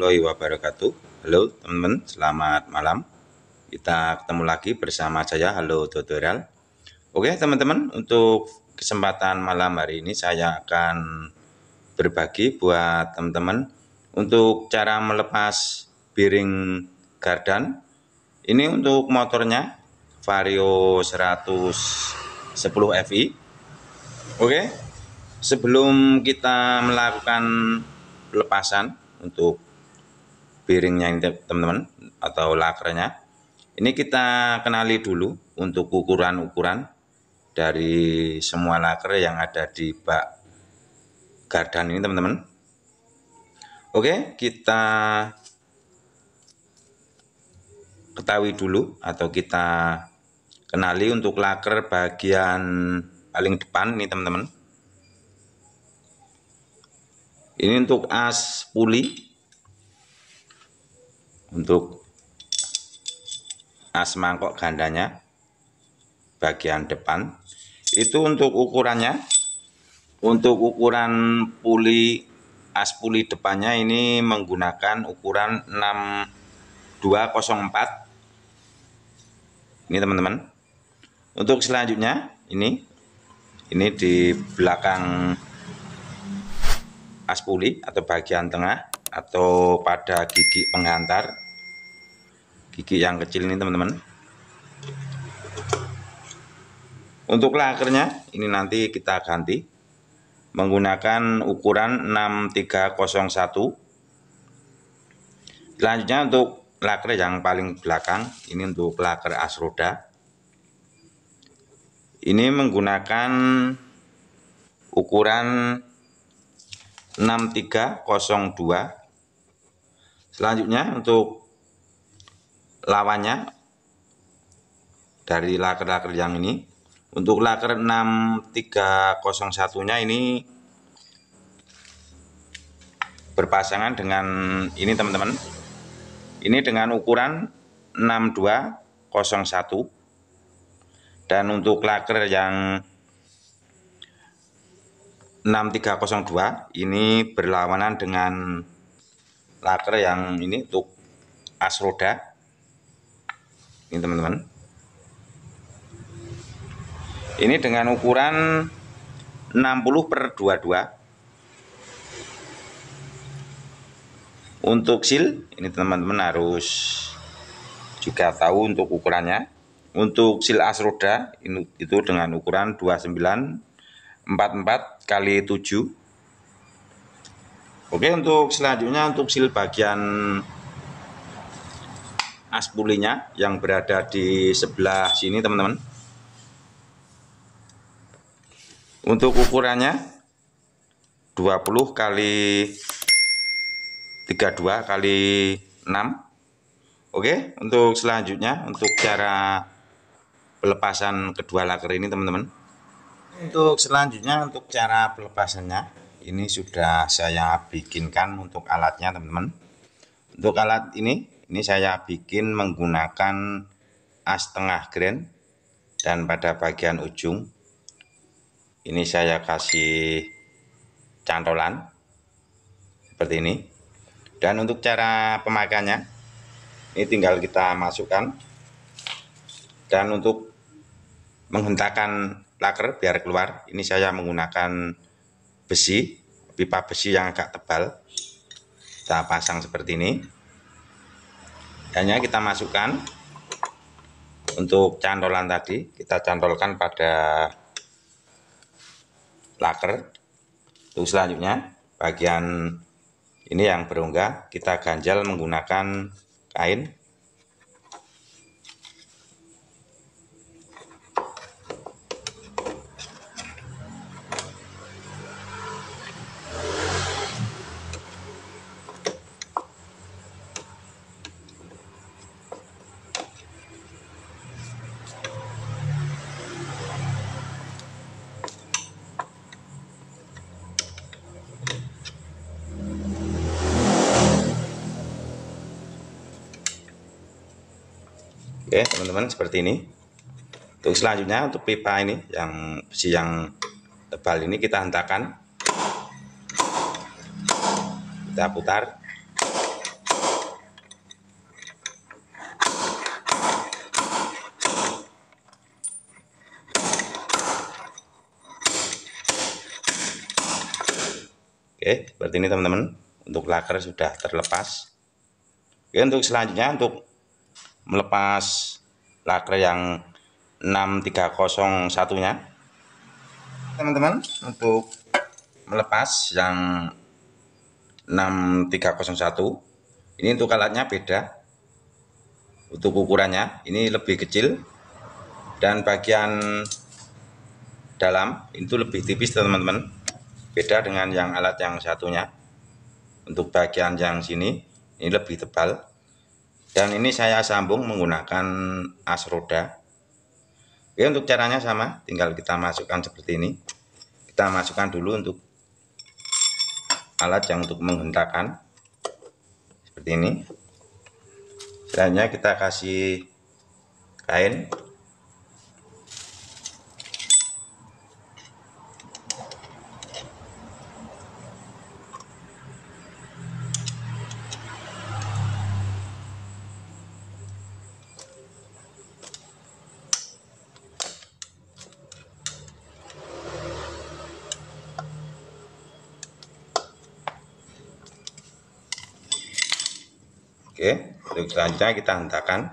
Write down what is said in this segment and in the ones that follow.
warahmatullahi wabarakatuh. Halo teman-teman, selamat malam. Kita ketemu lagi bersama saya Halo Tutorial. Oke teman-teman, untuk kesempatan malam hari ini saya akan berbagi buat teman-teman untuk cara melepas piring gardan. Ini untuk motornya Vario 110 FI. Oke. Sebelum kita melakukan pelepasan untuk bearingnya ini teman-teman atau lakernya ini kita kenali dulu untuk ukuran-ukuran dari semua laker yang ada di bak gardan ini teman-teman oke kita ketahui dulu atau kita kenali untuk laker bagian paling depan ini teman-teman ini untuk as puli untuk as mangkok gandanya bagian depan itu untuk ukurannya untuk ukuran puli as puli depannya ini menggunakan ukuran 6204 ini teman-teman untuk selanjutnya ini ini di belakang as puli atau bagian tengah atau pada gigi pengantar gigi yang kecil ini teman-teman untuk lakernya ini nanti kita ganti menggunakan ukuran 6301 selanjutnya untuk laker yang paling belakang ini untuk laker roda ini menggunakan ukuran 6302 Selanjutnya untuk lawannya dari laker-laker yang ini. Untuk laker 6301-nya ini berpasangan dengan ini teman-teman. Ini dengan ukuran 6201 dan untuk laker yang 6302 ini berlawanan dengan laker yang ini untuk as roda ini teman-teman ini dengan ukuran 60 per 22 untuk sil ini teman-teman harus juga tahu untuk ukurannya untuk sil as roda itu dengan ukuran 2944 kali 7 Oke untuk selanjutnya untuk sil bagian aspulinya yang berada di sebelah sini teman-teman. Untuk ukurannya 20 kali 32 kali 6. Oke, untuk selanjutnya untuk cara pelepasan kedua laker ini teman-teman. Untuk selanjutnya untuk cara pelepasannya ini sudah saya bikinkan untuk alatnya teman-teman untuk alat ini ini saya bikin menggunakan as tengah grain dan pada bagian ujung ini saya kasih cantolan seperti ini dan untuk cara pemakaiannya ini tinggal kita masukkan dan untuk menghentakkan laker biar keluar ini saya menggunakan besi, pipa besi yang agak tebal. Kita pasang seperti ini. Hanya kita masukkan untuk cantolan tadi, kita cantolkan pada laker. Untuk selanjutnya, bagian ini yang berongga kita ganjal menggunakan kain Oke, teman-teman seperti ini. Untuk selanjutnya untuk pipa ini yang besi yang tebal ini kita hentakan. Kita putar. Oke, seperti ini teman-teman. Untuk laker sudah terlepas. Oke, untuk selanjutnya untuk melepas laker yang 6301 nya teman-teman untuk melepas yang 6301 ini untuk alatnya beda untuk ukurannya ini lebih kecil dan bagian dalam itu lebih tipis teman-teman beda dengan yang alat yang satunya untuk bagian yang sini ini lebih tebal dan ini saya sambung menggunakan as roda oke untuk caranya sama tinggal kita masukkan seperti ini kita masukkan dulu untuk alat yang untuk menghentakkan seperti ini selanjutnya kita kasih kain oke untuk selanjutnya kita hentakan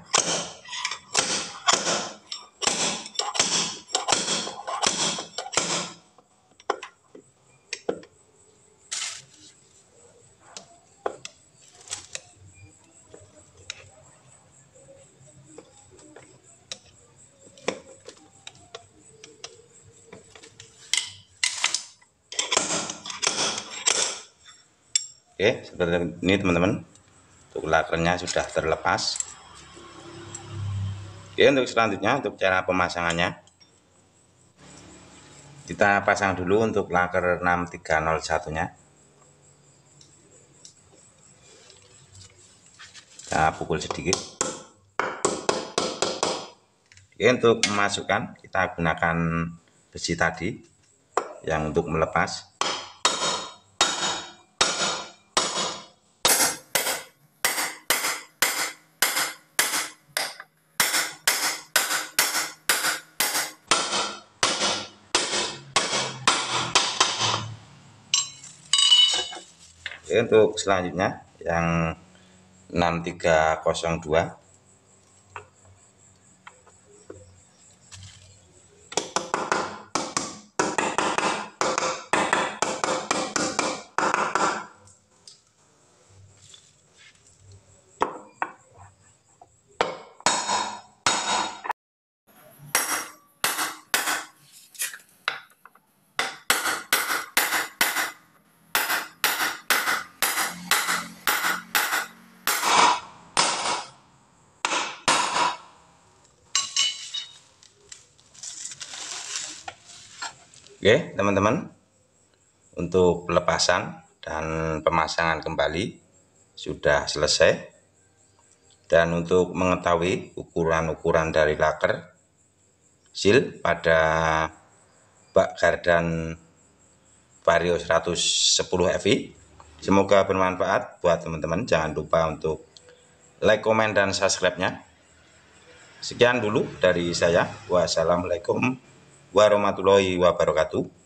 Oke, seperti ini teman-teman. Untuk lakernya sudah terlepas. Oke, untuk selanjutnya untuk cara pemasangannya. Kita pasang dulu untuk laker 6301-nya. Kita pukul sedikit. Oke, untuk memasukkan kita gunakan besi tadi yang untuk melepas. untuk selanjutnya yang 6302 Oke, teman-teman. Untuk pelepasan dan pemasangan kembali sudah selesai. Dan untuk mengetahui ukuran-ukuran dari laker seal pada bak gardan Vario 110 FI. Semoga bermanfaat buat teman-teman. Jangan lupa untuk like, komen, dan subscribe-nya. Sekian dulu dari saya. Wassalamualaikum warahmatullahi wabarakatuh.